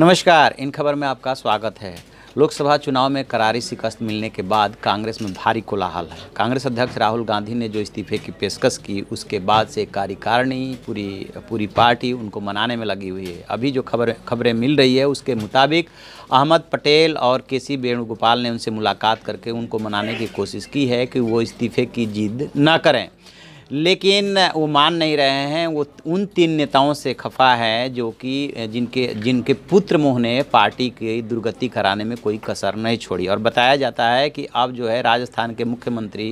नमस्कार इन खबर में आपका स्वागत है लोकसभा चुनाव में करारी शिकस्त मिलने के बाद कांग्रेस में भारी कोलाहल है कांग्रेस अध्यक्ष राहुल गांधी ने जो इस्तीफे की पेशकश की उसके बाद से कार्यकारिणी पूरी पूरी पार्टी उनको मनाने में लगी हुई है अभी जो खबर खबरें मिल रही है उसके मुताबिक अहमद पटेल और के सी वेणुगोपाल ने उनसे मुलाकात करके उनको मनाने की कोशिश की है कि वो इस्तीफे की जिद ना करें लेकिन वो मान नहीं रहे हैं वो उन तीन नेताओं से खफा है जो कि जिनके जिनके पुत्र मोह ने पार्टी की दुर्गति कराने में कोई कसर नहीं छोड़ी और बताया जाता है कि अब जो है राजस्थान के मुख्यमंत्री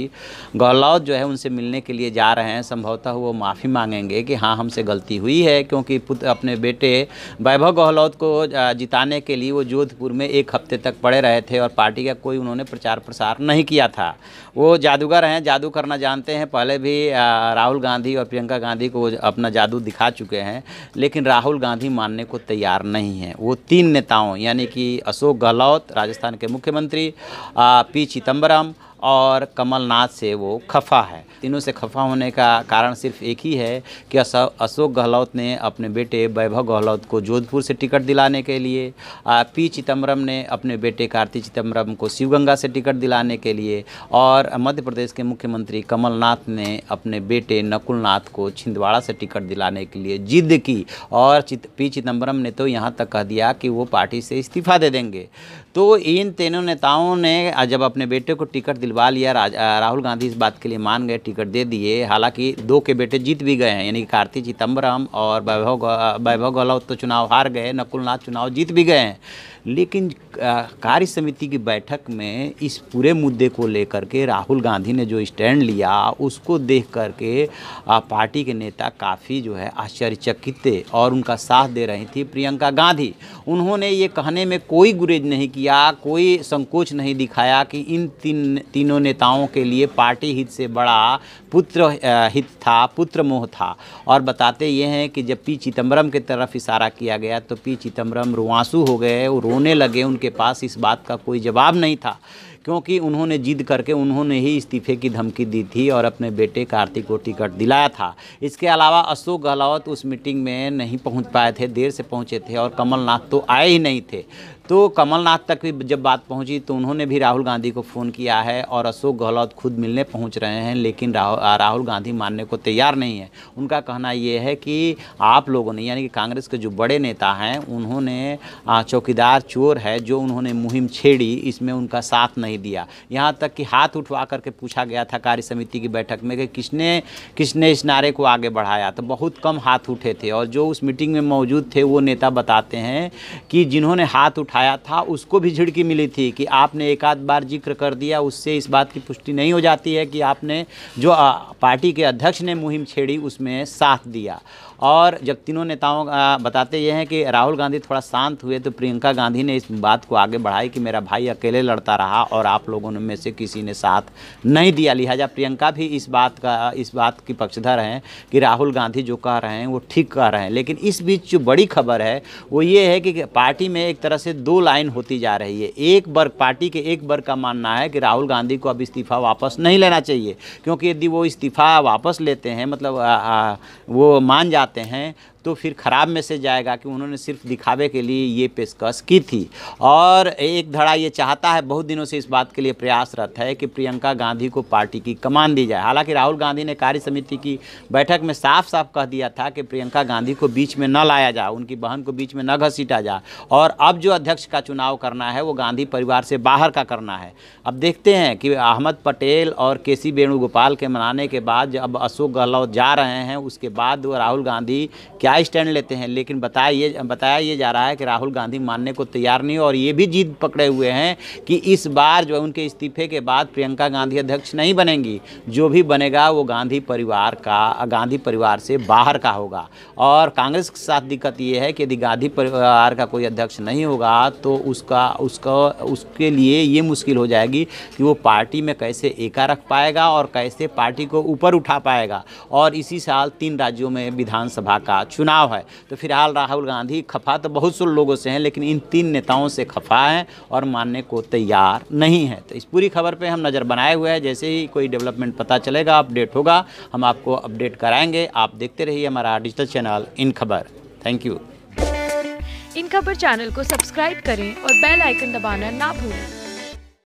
गहलोत जो है उनसे मिलने के लिए जा रहे हैं संभवतः वो माफ़ी मांगेंगे कि हाँ हमसे गलती हुई है क्योंकि पुत्र अपने बेटे वैभव गहलोत को जिताने के लिए वो जोधपुर में एक हफ्ते तक पड़े रहे थे और पार्टी का कोई उन्होंने प्रचार प्रसार नहीं किया था वो जादूगर हैं जादू करना जानते हैं पहले भी आ, राहुल गांधी और प्रियंका गांधी को अपना जादू दिखा चुके हैं लेकिन राहुल गांधी मानने को तैयार नहीं है वो तीन नेताओं यानी कि अशोक गहलोत राजस्थान के मुख्यमंत्री पी चिदम्बरम और कमलनाथ से वो खफा है तीनों से खफा होने का कारण सिर्फ एक ही है कि अशोक गहलोत ने अपने बेटे वैभव गहलोत को जोधपुर से टिकट दिलाने के लिए पी चिदम्बरम ने अपने बेटे कार्तिक चिदम्बरम को शिवगंगा से टिकट दिलाने के लिए और मध्य प्रदेश के मुख्यमंत्री कमलनाथ ने अपने बेटे नकुलनाथ को छिंदवाड़ा से टिकट दिलाने के लिए जिद की और पी चिदम्बरम ने तो यहाँ तक कह दिया कि वो पार्टी से इस्तीफा दे देंगे तो इन तीनों नेताओं ने जब अपने बेटे को टिकट दिलवा लिया राहुल गांधी इस बात के लिए मान गए टिकट दे दिए हालांकि दो के बेटे जीत भी गए हैं यानी कि कार्तिक चिदम्बरम और वैभव वैभव गहलोत तो चुनाव हार गए नकुलनाथ चुनाव जीत भी गए हैं लेकिन कार्य समिति की बैठक में इस पूरे मुद्दे को लेकर के राहुल गांधी ने जो स्टैंड लिया उसको देख करके पार्टी के नेता काफ़ी जो है आश्चर्यचकित थे और उनका साथ दे रही थी प्रियंका गांधी उन्होंने ये कहने में कोई गुरेज नहीं किया कोई संकोच नहीं दिखाया कि इन तीन तीनों नेताओं के लिए पार्टी हित से बड़ा पुत्र हित था पुत्र मोह था और बताते ये हैं कि जब पी चिदम्बरम के तरफ इशारा किया गया तो पी चिदम्बरम रुआंसू हो गए वो रोने लगे उनके पास इस बात का कोई जवाब नहीं था क्योंकि उन्होंने जिद करके उन्होंने ही इस्तीफे की धमकी दी थी और अपने बेटे कार्तिक को टिकट दिलाया था इसके अलावा अशोक गहलोत उस मीटिंग में नहीं पहुंच पाए थे देर से पहुंचे थे और कमलनाथ तो आए ही नहीं थे तो कमलनाथ तक भी जब बात पहुंची तो उन्होंने भी राहुल गांधी को फ़ोन किया है और अशोक गहलोत खुद मिलने पहुंच रहे हैं लेकिन राहुल गांधी मानने को तैयार नहीं है उनका कहना ये है कि आप लोगों ने यानी कि कांग्रेस के जो बड़े नेता हैं उन्होंने चौकीदार चोर है जो उन्होंने मुहिम छेड़ी इसमें उनका साथ नहीं नहीं दिया यहाँ तक कि हाथ उठवा करके पूछा गया था कार्य समिति की बैठक में कि किसने किसने इस नारे को आगे बढ़ाया तो बहुत कम हाथ उठे थे और जो उस मीटिंग में मौजूद थे वो नेता बताते हैं कि जिन्होंने हाथ उठाया था उसको भी झिड़की मिली थी कि आपने एक आध बार जिक्र कर दिया उससे इस बात की पुष्टि नहीं हो जाती है कि आपने जो पार्टी के अध्यक्ष ने मुहिम छेड़ी उसमें साथ दिया और जब तीनों नेताओं बताते यह हैं कि राहुल गांधी थोड़ा शांत हुए तो प्रियंका गांधी ने इस बात को आगे बढ़ाई कि मेरा भाई अकेले लड़ता रहा और और आप लोगों में से किसी ने साथ नहीं दिया लिहाजा प्रियंका भी इस बात का इस बात की पक्षधर हैं कि राहुल गांधी जो कह रहे हैं वो ठीक कह रहे हैं लेकिन इस बीच जो बड़ी खबर है वो ये है कि पार्टी में एक तरह से दो लाइन होती जा रही है एक वर्ग पार्टी के एक वर्ग का मानना है कि राहुल गांधी को अब इस्तीफा वापस नहीं लेना चाहिए क्योंकि यदि वो इस्तीफा वापस लेते हैं मतलब आ, आ, वो मान जाते हैं तो फिर ख़राब मैसेज आएगा कि उन्होंने सिर्फ दिखावे के लिए ये पेशकश की थी और एक धड़ा ये चाहता है बहुत दिनों से इस बात के लिए प्रयासरत है कि प्रियंका गांधी को पार्टी की कमान दी जाए हालांकि राहुल गांधी ने कार्य समिति की बैठक में साफ साफ कह दिया था कि प्रियंका गांधी को बीच में न लाया जाए उनकी बहन को बीच में न घसीटा जाए और अब जो अध्यक्ष का चुनाव करना है वो गांधी परिवार से बाहर का करना है अब देखते हैं कि अहमद पटेल और के सी वेणुगोपाल के मनाने के बाद अब अशोक गहलोत जा रहे हैं उसके बाद राहुल गांधी क्या बड़ा स्टैंड लेते हैं लेकिन बताया ये बताया ये जा रहा है कि राहुल गांधी मानने को तैयार नहीं और ये भी जीत पकड़े हुए हैं कि इस बार जो उनके इस्तीफे के बाद प्रियंका गांधी अध्यक्ष नहीं बनेंगी जो भी बनेगा वो गांधी परिवार का गांधी परिवार से बाहर का होगा और कांग्रेस के साथ दिक्कत ये है कि यदि गांधी परिवार का कोई अध्यक्ष नहीं होगा तो उसका उसका उसके लिए ये मुश्किल हो जाएगी कि वो पार्टी में कैसे एका रख पाएगा और कैसे पार्टी को ऊपर उठा पाएगा और इसी साल तीन राज्यों में विधानसभा का चुनाव है तो फिलहाल राहुल गांधी खफा तो बहुत से लोगों से हैं लेकिन इन तीन नेताओं से खफा हैं और मानने को तैयार नहीं है तो इस पूरी खबर पर हम नज़र बनाए हुए हैं जैसे ही कोई डेवलपमेंट पता चलेगा अपडेट होगा हम आपको अपडेट कराएंगे आप देखते रहिए हमारा डिजिटल चैनल इन खबर थैंक यू इन खबर चैनल को सब्सक्राइब करें और बेल आइकन दबाना ना भूलें